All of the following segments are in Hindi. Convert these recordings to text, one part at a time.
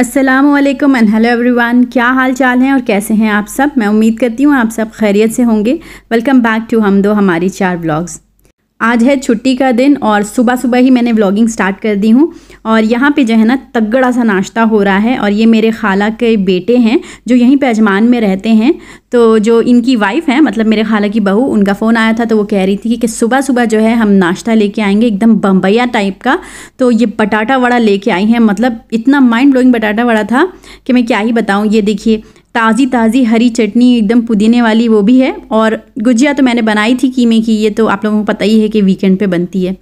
असलम एंड हेलो एवरीवन क्या हाल चाल हैं और कैसे हैं आप सब मैं उम्मीद करती हूँ आप सब खैरियत से होंगे वेलकम बैक टू हम दो हमारी चार ब्लॉग्स आज है छुट्टी का दिन और सुबह सुबह ही मैंने व्लॉगिंग स्टार्ट कर दी हूँ और यहाँ पे जो है ना तगड़ा सा नाश्ता हो रहा है और ये मेरे खाला के बेटे हैं जो यहीं पे अजमान में रहते हैं तो जो इनकी वाइफ़ है मतलब मेरे खाला की बहू उनका फ़ोन आया था तो वो कह रही थी कि, सुबह सुबह जो है हम नाश्ता लेके आएंगे एकदम बम्बैया टाइप का तो ये बटाटा वड़ा लेके आई हैं मतलब इतना माइंड ब्लोइंग बटाटा वड़ा था कि मैं क्या ही बताऊँ ये देखिए ताज़ी ताज़ी हरी चटनी एकदम पुदीने वाली वो भी है और गुजिया तो मैंने बनाई थी कीमे की ये तो आप लोगों को पता ही है कि वीकेंड पे बनती है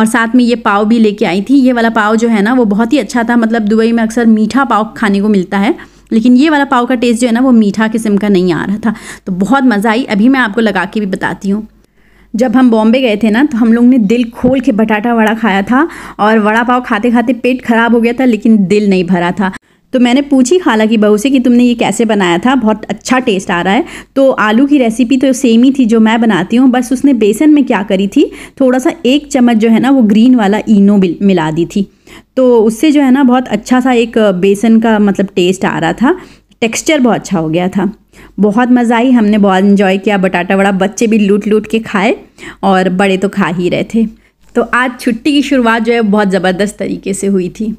और साथ में ये पाव भी लेके आई थी ये वाला पाव जो है ना वो बहुत ही अच्छा था मतलब दुबई में अक्सर मीठा पाव खाने को मिलता है लेकिन ये वाला पाव का टेस्ट जो है ना वो मीठा किस्म का नहीं आ रहा था तो बहुत मज़ा आई अभी मैं आपको लगा के भी बताती हूँ जब हम बॉम्बे गए थे ना तो हम लोग ने दिल खोल के बटाटा वड़ा खाया था और वड़ा पाव खाते खाते पेट खराब हो गया था लेकिन दिल नहीं भरा था तो मैंने पूछी खाला की बहू से कि तुमने ये कैसे बनाया था बहुत अच्छा टेस्ट आ रहा है तो आलू की रेसिपी तो सेम ही थी जो मैं बनाती हूँ बस उसने बेसन में क्या करी थी थोड़ा सा एक चम्मच जो है ना वो ग्रीन वाला इनो मिला दी थी तो उससे जो है ना बहुत अच्छा सा एक बेसन का मतलब टेस्ट आ रहा था टेक्स्चर बहुत अच्छा हो गया था बहुत मज़ा आई हमने बहुत इन्जॉय किया बटाटा वड़ा बच्चे भी लूट लूट के खाए और बड़े तो खा ही रहे थे तो आज छुट्टी की शुरुआत जो है बहुत ज़बरदस्त तरीके से हुई थी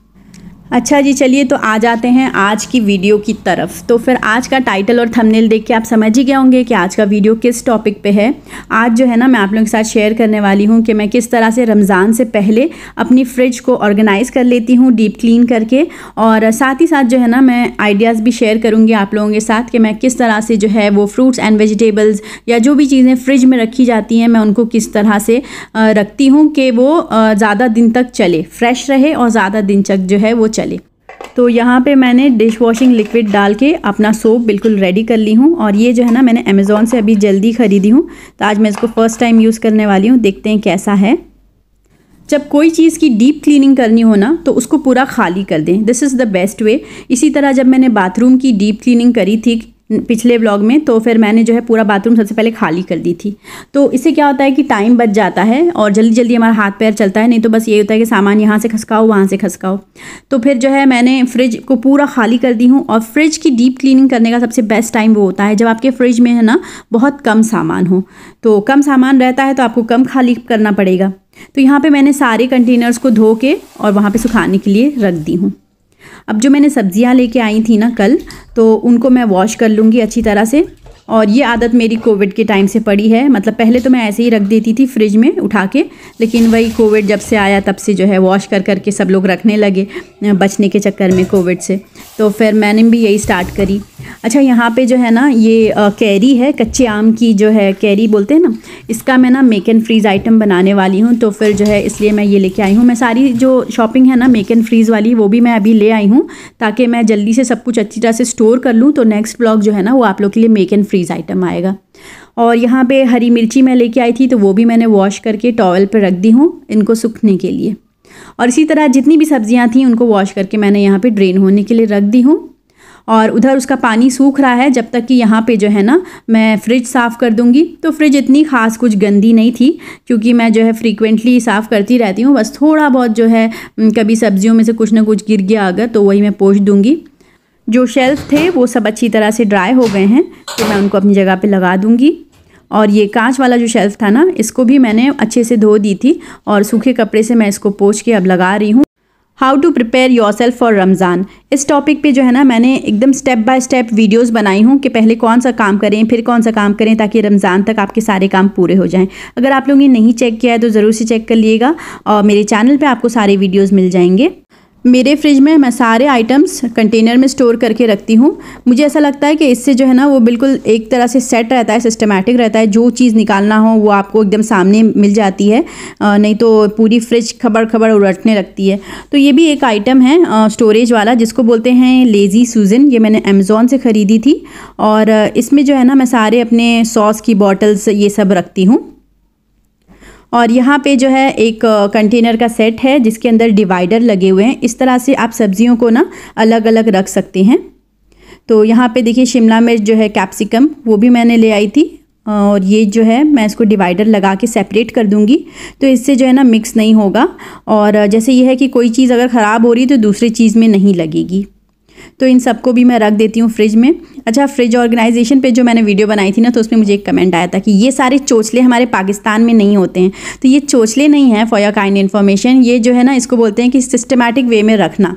अच्छा जी चलिए तो आ जाते हैं आज की वीडियो की तरफ तो फिर आज का टाइटल और थंबनेल देख के आप समझ ही गए होंगे कि आज का वीडियो किस टॉपिक पे है आज जो है ना मैं आप लोगों के साथ शेयर करने वाली हूँ कि मैं किस तरह से रमज़ान से पहले अपनी फ्रिज को ऑर्गेनाइज़ कर लेती हूँ डीप क्लीन करके और साथ ही साथ जो है ना मैं आइडियाज़ भी शेयर करूँगी आप लोगों के साथ कि मैं किस तरह से जो है वो फ्रूट्स एंड वेजिटेबल्स या जो भी चीज़ें फ्रिज में रखी जाती हैं मैं उनको किस तरह से रखती हूँ कि वो ज़्यादा दिन तक चले फ्रेश रहे और ज़्यादा दिन तक जो है वो चले तो यहाँ पे मैंने डिश वॉशिंग लिक्विड डाल के अपना सोप बिल्कुल रेडी कर ली हूँ और ये जो है ना मैंने अमेज़ोन से अभी जल्दी ख़रीदी हूँ तो आज मैं इसको फ़र्स्ट टाइम यूज़ करने वाली हूँ देखते हैं कैसा है जब कोई चीज़ की डीप क्लीनिंग करनी हो ना तो उसको पूरा खाली कर दें this is the best way इसी तरह जब मैंने बाथरूम की डीप क्लीनिंग करी थी पिछले ब्लॉग में तो फिर मैंने जो है पूरा बाथरूम सबसे पहले खाली कर दी थी तो इससे क्या होता है कि टाइम बच जाता है और जल्दी जल्दी हमारा हाथ पैर चलता है नहीं तो बस ये होता है कि सामान यहाँ से खसकाओ वहाँ से खसकाओ तो फिर जो है मैंने फ्रिज को पूरा खाली कर दी हूँ और फ्रिज की डीप क्लीनिंग करने का सबसे बेस्ट टाइम वो होता है जब आपके फ्रिज में है ना बहुत कम सामान हो तो कम सामान रहता है तो आपको कम खाली करना पड़ेगा तो यहाँ पर मैंने सारे कंटेनर्स को धो के और वहाँ पर सुखाने के लिए रख दी हूँ अब जो मैंने सब्ज़ियाँ लेके आई थी ना कल तो उनको मैं वॉश कर लूँगी अच्छी तरह से और ये आदत मेरी कोविड के टाइम से पड़ी है मतलब पहले तो मैं ऐसे ही रख देती थी फ्रिज में उठा के लेकिन वही कोविड जब से आया तब से जो है वॉश कर कर के सब लोग रखने लगे बचने के चक्कर में कोविड से तो फिर मैंने भी यही स्टार्ट करी अच्छा यहाँ पे जो है ना ये कैरी है कच्चे आम की जो है कैरी बोलते हैं ना इसका मैं ना मेक एंड फ्रीज़ आइटम बनाने वाली हूँ तो फिर जो है इसलिए मैं ये लेके आई हूँ मैं सारी जो शॉपिंग है ना मेक एंड फ्रीज़ वाली वो भी मैं अभी ले आई हूँ ताकि मैं जल्दी से सब कुछ अच्छी तरह से स्टोर कर लूँ तो नेक्स्ट ब्लॉग जो है ना वो आप लोग के लिए make and freeze freeze item आएगा और यहाँ पे हरी मिर्ची मैं लेके आई थी तो वो भी मैंने वॉश करके टॉवल पर रख दी हूँ इनको सूखने के लिए और इसी तरह जितनी भी सब्जियाँ थी उनको वॉश करके मैंने यहाँ पर ड्रेन होने के लिए रख दी हूँ और उधर उसका पानी सूख रहा है जब तक कि यहाँ पे जो है ना मैं फ्रिज साफ़ कर दूँगी तो फ्रिज इतनी ख़ास कुछ गंदी नहीं थी क्योंकि मैं जो है फ्रीक्वेंटली साफ़ करती रहती हूँ बस थोड़ा बहुत जो है कभी सब्जियों में से कुछ ना कुछ गिर गया अगर तो वही मैं पोष दूँगी जो शेल्फ थे वो सब अच्छी तरह से ड्राई हो गए हैं तो मैं उनको अपनी जगह पे लगा दूँगी और ये कांच वाला जो शेल्फ था ना इसको भी मैंने अच्छे से धो दी थी और सूखे कपड़े से मैं इसको पोछ के अब लगा रही हूँ how to prepare yourself for Ramzan इस टॉपिक पे जो है ना मैंने एकदम स्टेप बाय स्टेप वीडियोस बनाई हूँ कि पहले कौन सा काम करें फिर कौन सा काम करें ताकि रमज़ान तक आपके सारे काम पूरे हो जाएं अगर आप लोगों ने नहीं चेक किया है तो ज़रूर से चेक कर लिएगा और मेरे चैनल पे आपको सारे वीडियोस मिल जाएंगे मेरे फ्रिज में मैं सारे आइटम्स कंटेनर में स्टोर करके रखती हूँ मुझे ऐसा लगता है कि इससे जो है ना वो बिल्कुल एक तरह से सेट रहता है सिस्टमेटिक रहता है जो चीज़ निकालना हो वो आपको एकदम सामने मिल जाती है नहीं तो पूरी फ्रिज खबर खबर उलटने लगती है तो ये भी एक आइटम है स्टोरेज वाला जिसको बोलते हैं लेज़ी सूजन ये मैंने अमेज़ोन से ख़रीदी थी और इसमें जो है ना मैं सारे अपने सॉस की बॉटल्स ये सब रखती हूँ और यहाँ पे जो है एक कंटेनर का सेट है जिसके अंदर डिवाइडर लगे हुए हैं इस तरह से आप सब्जियों को ना अलग अलग रख सकते हैं तो यहाँ पे देखिए शिमला मिर्च जो है कैप्सिकम वो भी मैंने ले आई थी और ये जो है मैं इसको डिवाइडर लगा के सेपरेट कर दूंगी तो इससे जो है ना मिक्स नहीं होगा और जैसे ये है कि कोई चीज़ अगर ख़राब हो रही है तो दूसरी चीज़ में नहीं लगेगी तो इन सबको भी मैं रख देती हूँ फ्रिज में अच्छा फ्रिज ऑर्गेनाइजेशन पे जो मैंने वीडियो बनाई थी ना तो उसमें मुझे एक कमेंट आया था कि ये सारे चोचले हमारे पाकिस्तान में नहीं होते हैं तो ये चोचले नहीं हैं फॉर योर काइंड इन्फॉर्मेशन ये जो है ना इसको बोलते हैं कि सिस्टमेटिक वे में रखना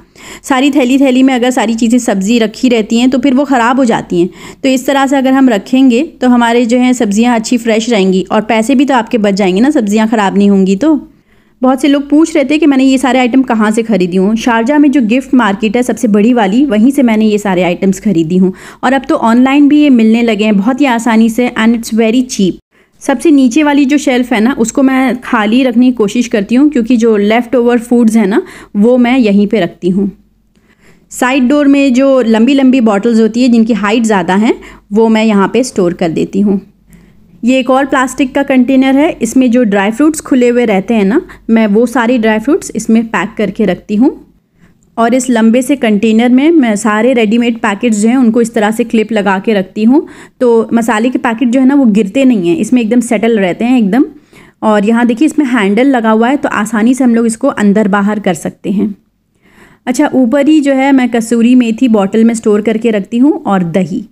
सारी थैली थैली में अगर सारी चीज़ें सब्ज़ी रखी रहती हैं तो फिर वो ख़राब हो जाती हैं तो इस तरह से अगर हम रखेंगे तो हमारे जो हैं सब्ज़ियाँ अच्छी फ्रेश रहेंगी और पैसे भी तो आपके बच जाएंगे ना सब्ज़ियाँ ख़राब नहीं होंगी तो बहुत से लोग पूछ रहे थे कि मैंने ये सारे आइटम कहाँ से खरीदी हूँ शारजा में जो गिफ्ट मार्केट है सबसे बड़ी वाली वहीं से मैंने ये सारे आइटम्स खरीदी हूँ और अब तो ऑनलाइन भी ये मिलने लगे हैं बहुत ही आसानी से एंड इट्स वेरी चीप सबसे नीचे वाली जो शेल्फ़ है ना उसको मैं खाली रखने की कोशिश करती हूँ क्योंकि जो लेफ़्ट ओवर फूड्स हैं ना वो मैं यहीं पर रखती हूँ साइड डोर में जो लंबी लंबी बॉटल्स होती है जिनकी हाइट ज़्यादा हैं वो मैं यहाँ पे स्टोर कर देती हूँ ये एक और प्लास्टिक का कंटेनर है इसमें जो ड्राई फ्रूट्स खुले हुए रहते हैं ना मैं वो सारी ड्राई फ्रूट्स इसमें पैक करके रखती हूँ और इस लंबे से कंटेनर में मैं सारे रेडीमेड पैकेट्स जो हैं उनको इस तरह से क्लिप लगा के रखती हूँ तो मसाले के पैकेट जो है ना वो गिरते नहीं हैं इसमें एकदम सेटल रहते हैं एकदम और यहाँ देखिए इसमें हैंडल लगा हुआ है तो आसानी से हम लोग इसको अंदर बाहर कर सकते हैं अच्छा ऊपर ही जो है मैं कसूरी मेथी बॉटल में स्टोर करके रखती हूँ और दही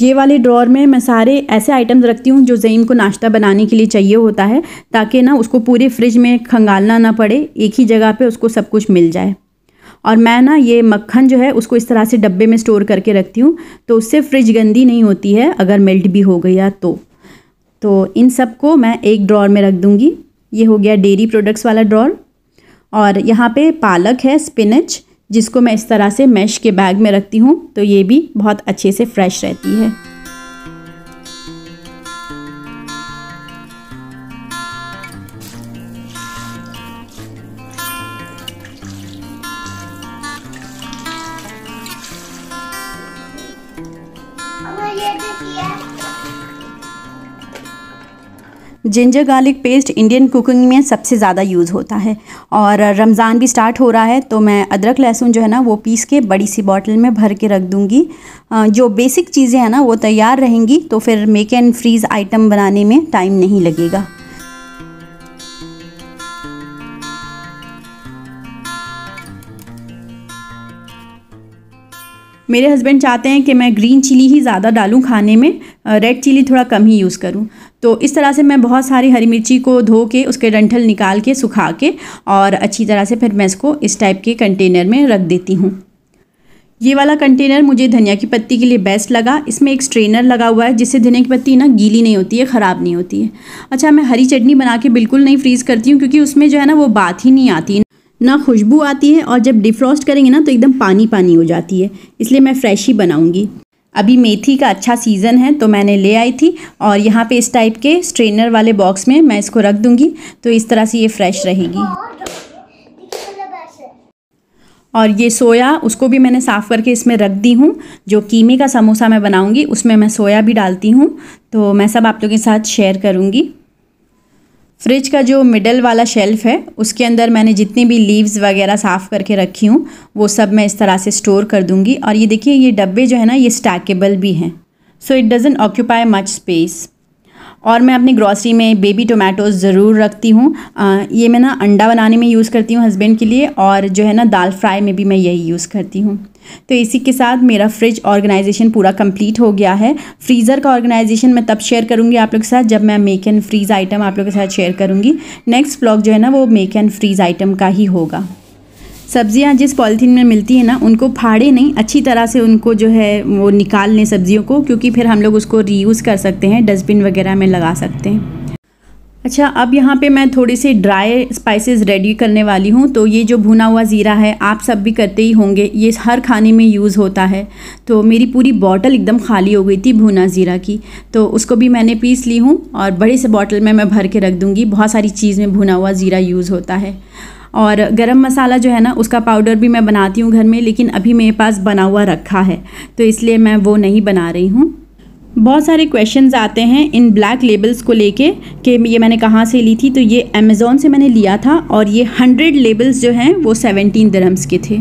ये वाले ड्रॉर में मैं सारे ऐसे आइटम्स रखती हूँ जो ज़ईम को नाश्ता बनाने के लिए चाहिए होता है ताकि ना उसको पूरे फ्रिज में खंगालना ना पड़े एक ही जगह पे उसको सब कुछ मिल जाए और मैं ना ये मक्खन जो है उसको इस तरह से डब्बे में स्टोर करके रखती हूँ तो उससे फ्रिज गंदी नहीं होती है अगर मेल्ट भी हो गया तो तो इन सब को मैं एक ड्रॉर में रख दूँगी ये हो गया डेरी प्रोडक्ट्स वाला ड्रॉर और यहाँ पर पालक है स्पिनच जिसको मैं इस तरह से मैश के बैग में रखती हूँ तो ये भी बहुत अच्छे से फ्रेश रहती है ginger garlic paste Indian cooking में सबसे ज़्यादा यूज़ होता है और रमज़ान भी स्टार्ट हो रहा है तो मैं अदरक लहसुन जो है ना वो पीस के बड़ी सी बॉटल में भर के रख दूँगी जो बेसिक चीज़ें हैं ना वो तैयार रहेंगी तो फिर मेक एंड फ्रीज़ आइटम बनाने में टाइम नहीं लगेगा मेरे हस्बैंड चाहते हैं कि मैं ग्रीन चिली ही ज़्यादा डालूं खाने में रेड चिली थोड़ा कम ही यूज़ करूं तो इस तरह से मैं बहुत सारी हरी मिर्ची को धो के उसके डंठल निकाल के सुखा के और अच्छी तरह से फिर मैं इसको इस टाइप के कंटेनर में रख देती हूँ ये वाला कंटेनर मुझे धनिया की पत्ती के लिए बेस्ट लगा इसमें एक स्ट्रेनर लगा हुआ है जिससे धनिया की पत्ती ना गीली नहीं होती है ख़राब नहीं होती है अच्छा मैं हरी चटनी बना के बिल्कुल नहीं फ्रीज़ करती हूँ क्योंकि उसमें जो है ना वो बात ही नहीं आती ना खुशबू आती है और जब डिफ्रॉस्ट करेंगे ना तो एकदम पानी पानी हो जाती है इसलिए मैं फ्रेश ही बनाऊँगी अभी मेथी का अच्छा सीज़न है तो मैंने ले आई थी और यहाँ पे इस टाइप के स्ट्रेनर वाले बॉक्स में मैं इसको रख दूँगी तो इस तरह से ये फ्रेश रहेगी और ये सोया उसको भी मैंने साफ़ करके इसमें रख दी हूँ जो कीमे का समोसा मैं बनाऊँगी उसमें मैं सोया भी डालती हूँ तो मैं सब आप लोगों के साथ शेयर करूँगी फ्रिज का जो मिडल वाला शेल्फ है उसके अंदर मैंने जितनी भी लीव्स वगैरह साफ़ करके रखी हूँ वो सब मैं इस तरह से स्टोर कर दूँगी और ये देखिए ये डब्बे जो है ना ये स्टैकेबल भी हैं so it doesn't occupy much space और मैं अपनी ग्रॉसरी में बेबी टोमेटोज़ ज़रूर रखती हूँ ये मैं ना अंडा बनाने में यूज़ करती हूँ हस्बैंड के लिए और जो है ना दाल फ्राई में भी मैं यही यूज़ करती हूँ तो इसी के साथ मेरा फ्रिज ऑर्गेनाइजेशन पूरा कंप्लीट हो गया है फ्रीज़र का ऑर्गेनाइजेशन मैं तब शेयर करूँगी आप लोग के साथ जब मैं मेक एंड फ्रीज़ आइटम आप लोग के साथ शेयर करूँगी नेक्स्ट ब्लॉग जो है ना वो मेक एंड फ्रीज़ आइटम का ही होगा सब्जियां जिस पॉलीथीन में मिलती है ना उनको फाड़े नहीं अच्छी तरह से उनको जो है वो निकाल लें सब्जियों को क्योंकि फिर हम लोग उसको रीयूज़ कर सकते हैं डस्टबिन वगैरह में लगा सकते हैं अच्छा अब यहाँ पे मैं थोड़ी सी ड्राई स्पाइसेस रेडी करने वाली हूँ तो ये जो भुना हुआ ज़ीरा है आप सब भी करते ही होंगे ये हर खाने में यूज़ होता है तो मेरी पूरी बॉटल एकदम खाली हो गई थी भुना ज़ीरा की तो उसको भी मैंने पीस ली हूँ और बड़े से बॉटल में मैं भर के रख दूँगी बहुत सारी चीज़ में भुना हुआ ज़ीरा यूज़ होता है और गरम मसाला जो है ना उसका पाउडर भी मैं बनाती हूँ घर में लेकिन अभी मेरे पास बना हुआ रखा है तो इसलिए मैं वो नहीं बना रही हूँ बहुत सारे क्वेश्चंस आते हैं इन ब्लैक लेबल्स को लेके कि ये मैंने कहाँ से ली थी तो ये अमेज़ोन से मैंने लिया था और ये हंड्रेड लेबल्स जो हैं वो सेवनटीन दरम्स के थे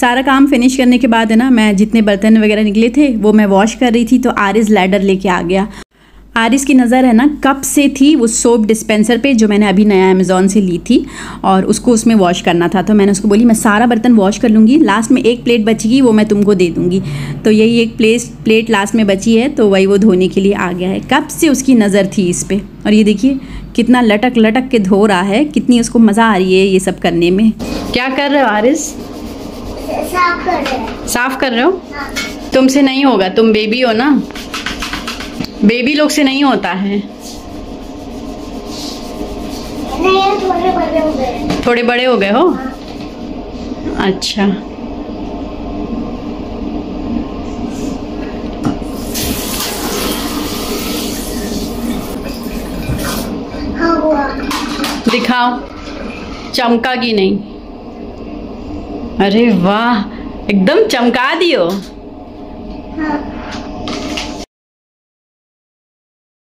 सारा काम फिनिश करने के बाद है ना मैं जितने बर्तन वगैरह निकले थे वो मैं वॉश कर रही थी तो आर इज़ लैडर लेके आ गया आरिस की नज़र है ना कप से थी वो सोप डिस्पेंसर पे जो मैंने अभी नया अमेज़ोन से ली थी और उसको उसमें वॉश करना था तो मैंने उसको बोली मैं सारा बर्तन वॉश कर लूँगी लास्ट में एक प्लेट बचेगी वो मैं तुमको दे दूँगी तो यही एक प्लेट प्लेट लास्ट में बची है तो वही वो धोने के लिए आ गया है कब से उसकी नज़र थी इस पर और ये देखिए कितना लटक लटक के धो रहा है कितनी उसको मज़ा आ रही है ये सब करने में क्या कर रहे हो आरिस साफ कर रहे हो साफ कर रहे हो हाँ। तुमसे नहीं होगा तुम बेबी हो ना बेबी लोग से नहीं होता है थोड़े बड़े हो गए हो अच्छा दिखाओ चमका की नहीं अरे वाह एकदम चमका दियो